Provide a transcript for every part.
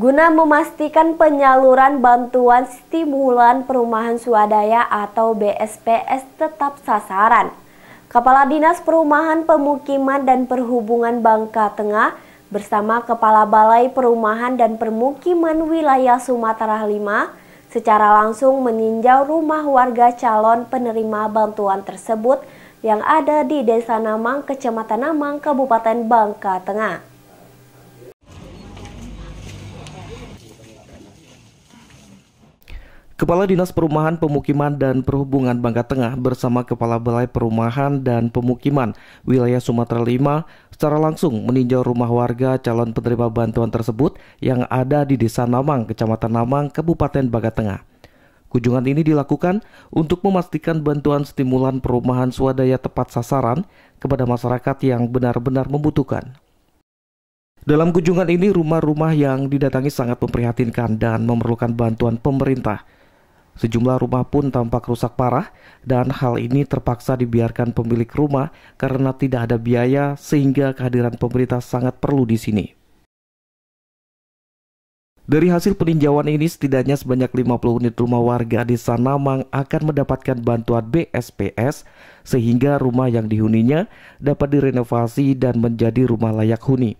Guna memastikan penyaluran bantuan stimulan perumahan swadaya atau BSPS tetap sasaran, Kepala Dinas Perumahan Pemukiman dan Perhubungan Bangka Tengah bersama Kepala Balai Perumahan dan Permukiman Wilayah Sumatera V secara langsung meninjau rumah warga calon penerima bantuan tersebut yang ada di Desa Namang, Kecamatan Namang, Kabupaten Bangka Tengah. Kepala Dinas Perumahan, Pemukiman, dan Perhubungan Bangka Tengah bersama Kepala Balai Perumahan dan Pemukiman Wilayah Sumatera V secara langsung meninjau rumah warga calon penerima bantuan tersebut yang ada di Desa Namang, Kecamatan Namang, Kabupaten Bangka Tengah. Kunjungan ini dilakukan untuk memastikan bantuan stimulan perumahan swadaya tepat sasaran kepada masyarakat yang benar-benar membutuhkan. Dalam kunjungan ini, rumah-rumah yang didatangi sangat memprihatinkan dan memerlukan bantuan pemerintah – Sejumlah rumah pun tampak rusak parah dan hal ini terpaksa dibiarkan pemilik rumah karena tidak ada biaya sehingga kehadiran pemerintah sangat perlu di sini. Dari hasil peninjauan ini setidaknya sebanyak 50 unit rumah warga di Sanamang akan mendapatkan bantuan BSPS sehingga rumah yang dihuninya dapat direnovasi dan menjadi rumah layak huni.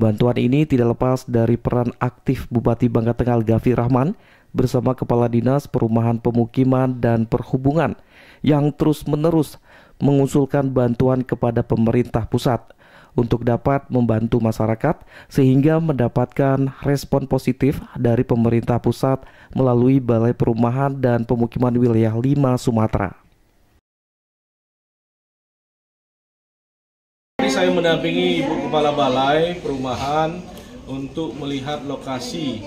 Bantuan ini tidak lepas dari peran aktif Bupati Bangka Tengah Gavi Rahman bersama Kepala Dinas Perumahan Pemukiman dan Perhubungan yang terus-menerus mengusulkan bantuan kepada pemerintah pusat untuk dapat membantu masyarakat sehingga mendapatkan respon positif dari pemerintah pusat melalui Balai Perumahan dan Pemukiman Wilayah 5 Sumatera. Ini saya mendampingi Ibu Kepala Balai Perumahan untuk melihat lokasi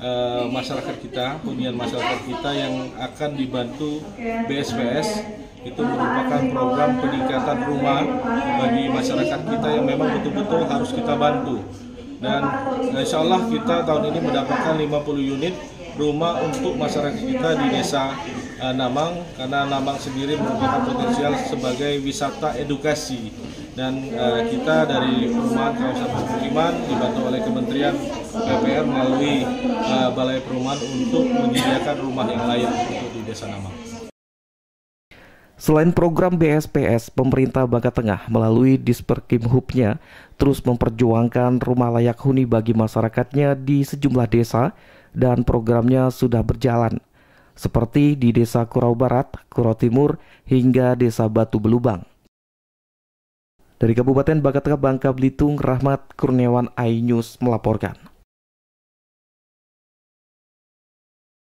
Eh, masyarakat kita, hunian masyarakat kita yang akan dibantu BSPS itu merupakan program peningkatan rumah bagi masyarakat kita yang memang betul-betul harus kita bantu dan eh, insya Allah kita tahun ini mendapatkan 50 unit rumah untuk masyarakat kita di desa uh, Namang karena Namang sendiri merupakan potensial sebagai wisata edukasi dan uh, kita dari rumah kawasan Permukiman dibantu oleh Kementerian PPR melalui uh, Balai Perumahan untuk menyediakan rumah yang layak untuk di Desa Nama. Selain program BSPS, pemerintah Bangka Tengah melalui Disperkimhubnya terus memperjuangkan rumah layak huni bagi masyarakatnya di sejumlah desa dan programnya sudah berjalan, seperti di Desa Kurau Barat, Kurau Timur, hingga Desa Batu Belubang. Dari Kabupaten Bangka Bangka Belitung, Rahmat Kurniawan iNews melaporkan.